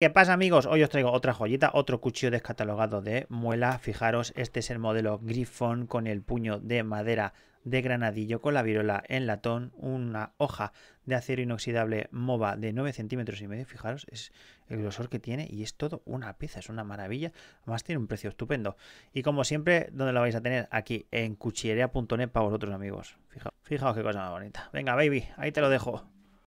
¿Qué pasa amigos? Hoy os traigo otra joyita, otro cuchillo descatalogado de muela. Fijaros, este es el modelo Griffon con el puño de madera de granadillo con la virola en latón, una hoja de acero inoxidable MOVA de 9 centímetros y medio, fijaros, es el grosor que tiene y es todo una pieza, es una maravilla, además tiene un precio estupendo. Y como siempre, ¿dónde lo vais a tener? Aquí, en cuchillería.net para vosotros amigos. Fijaos, fijaos qué cosa más bonita. Venga, baby, ahí te lo dejo.